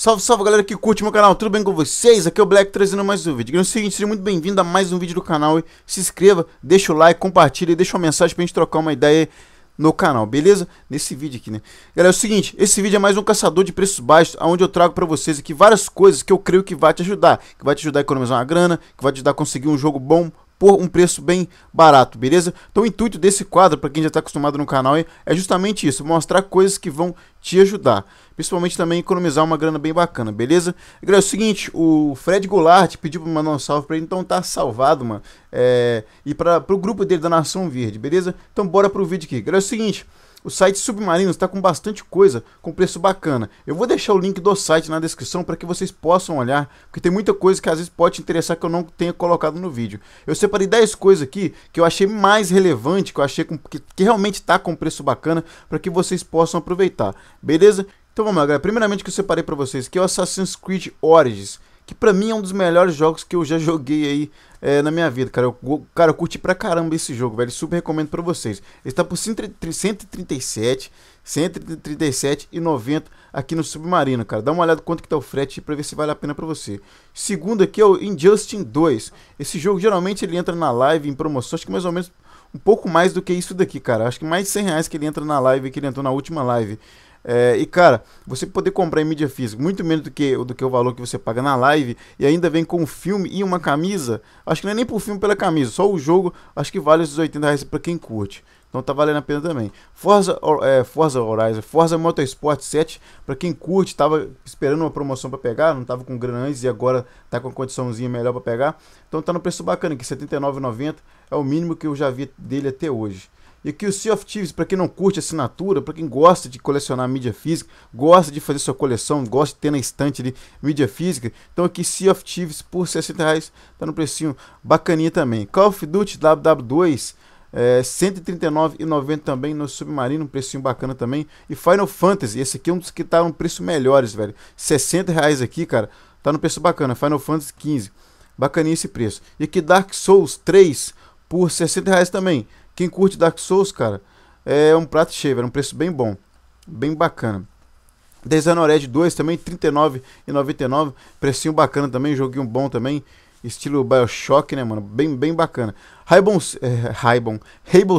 Salve, salve galera que curte meu canal, tudo bem com vocês? Aqui é o Black trazendo mais um vídeo. E é seguinte, seja muito bem-vindo a mais um vídeo do canal. se inscreva, deixa o like, compartilha e deixa uma mensagem pra gente trocar uma ideia no canal, beleza? Nesse vídeo aqui, né? Galera, é o seguinte, esse vídeo é mais um caçador de preços baixos, onde eu trago pra vocês aqui várias coisas que eu creio que vai te ajudar. Que vai te ajudar a economizar uma grana, que vai te ajudar a conseguir um jogo bom por um preço bem barato, beleza? Então o intuito desse quadro, para quem já está acostumado no canal, é justamente isso, mostrar coisas que vão te ajudar. Principalmente também economizar uma grana bem bacana, beleza? E, é o seguinte, o Fred Goulart pediu para mandar um salve para ele, então tá salvado, mano. É, e para o grupo dele da Nação Verde, beleza? Então bora pro vídeo aqui. Galera, é o seguinte... O site Submarinos está com bastante coisa, com preço bacana. Eu vou deixar o link do site na descrição para que vocês possam olhar, porque tem muita coisa que às vezes pode interessar que eu não tenha colocado no vídeo. Eu separei 10 coisas aqui que eu achei mais relevante, que eu achei com, que, que realmente está com preço bacana, para que vocês possam aproveitar, beleza? Então vamos lá, galera. Primeiramente que eu separei para vocês que é o Assassin's Creed Origins que para mim é um dos melhores jogos que eu já joguei aí é, na minha vida, cara. Eu, cara, eu curti pra caramba esse jogo, velho. Super recomendo para vocês. Ele tá por 137, 137,90 aqui no Submarino, cara. Dá uma olhada quanto que tá o frete para ver se vale a pena para você. Segundo aqui é o Injustice 2. Esse jogo geralmente ele entra na live em promoção, acho que mais ou menos um pouco mais do que isso daqui, cara. Acho que mais de 100 reais que ele entra na live, que ele entrou na última live. É, e cara, você poder comprar em mídia física muito menos do que, do que o valor que você paga na live e ainda vem com um filme e uma camisa, acho que não é nem por filme pela camisa, só o jogo, acho que vale os 80 reais pra quem curte. Então tá valendo a pena também. Forza, é, Forza Horizon, Forza Motorsport 7, para quem curte, tava esperando uma promoção para pegar, não tava com grana antes e agora tá com uma condiçãozinha melhor para pegar. Então tá no preço bacana aqui, 79,90 é o mínimo que eu já vi dele até hoje. E aqui o Sea of Thieves, para quem não curte assinatura, para quem gosta de colecionar mídia física, gosta de fazer sua coleção, gosta de ter na estante ali mídia física, então aqui Sea of Thieves por 60 reais, tá no precinho bacaninha também. Call of Duty WW2, é, 139,90 também no Submarino, um precinho bacana também. E Final Fantasy, esse aqui é um dos que tá um preço melhores, velho. 60 reais aqui, cara, tá no preço bacana. Final Fantasy 15, bacaninha esse preço. E aqui Dark Souls 3 por 60 reais também. Quem curte Dark Souls, cara, é um prato cheio, velho, um preço bem bom, bem bacana. Desanored 2 também, R$39,99, precinho bacana também, joguinho bom também estilo Bioshock, né, mano? Bem, bem bacana. Raybon, é, Raybon, Rainbow,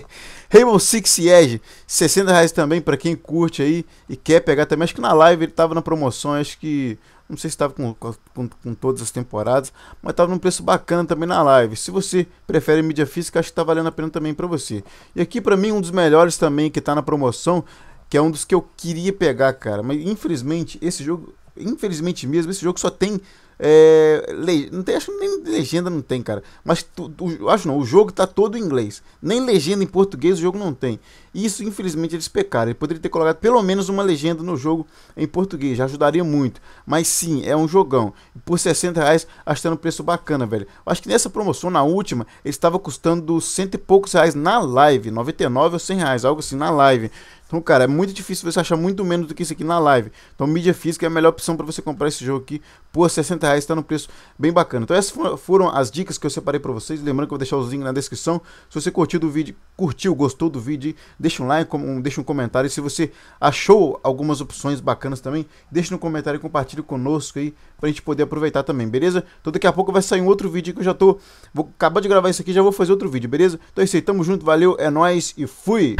Rainbow Six Edge, 60 reais também para quem curte aí e quer pegar também. Acho que na live ele tava na promoção, acho que não sei se tava com, com, com, todas as temporadas, mas tava num preço bacana também na live. Se você prefere mídia física, acho que está valendo a pena também para você. E aqui para mim um dos melhores também que está na promoção, que é um dos que eu queria pegar, cara. Mas infelizmente esse jogo, infelizmente mesmo, esse jogo só tem é, le... não tem, acho que nem legenda não tem, cara. Mas tu, acho não, o jogo tá todo em inglês. Nem legenda em português o jogo não tem. Isso, infelizmente, eles pecaram. Ele poderia ter colocado pelo menos uma legenda no jogo em português, já ajudaria muito. Mas sim, é um jogão. Por 60 reais, acho que tá um preço bacana, velho. Acho que nessa promoção, na última, ele estava custando cento e poucos reais na live, 99 ou 100 reais, algo assim na live. Então, cara, é muito difícil você achar muito menos do que isso aqui na live. Então, mídia física é a melhor opção para você comprar esse jogo aqui por 60 reais, está no preço bem bacana. Então, essas foram as dicas que eu separei para vocês. Lembrando que eu vou deixar o link na descrição. Se você curtiu do vídeo, curtiu, gostou do vídeo, deixa um like, um, deixa um comentário. E se você achou algumas opções bacanas também, deixa no comentário e compartilhe conosco aí para a gente poder aproveitar também, beleza? Então, daqui a pouco vai sair um outro vídeo que eu já tô vou acabar de gravar isso aqui, já vou fazer outro vídeo, beleza? Então é isso aí, tamo junto, valeu, é nós e fui.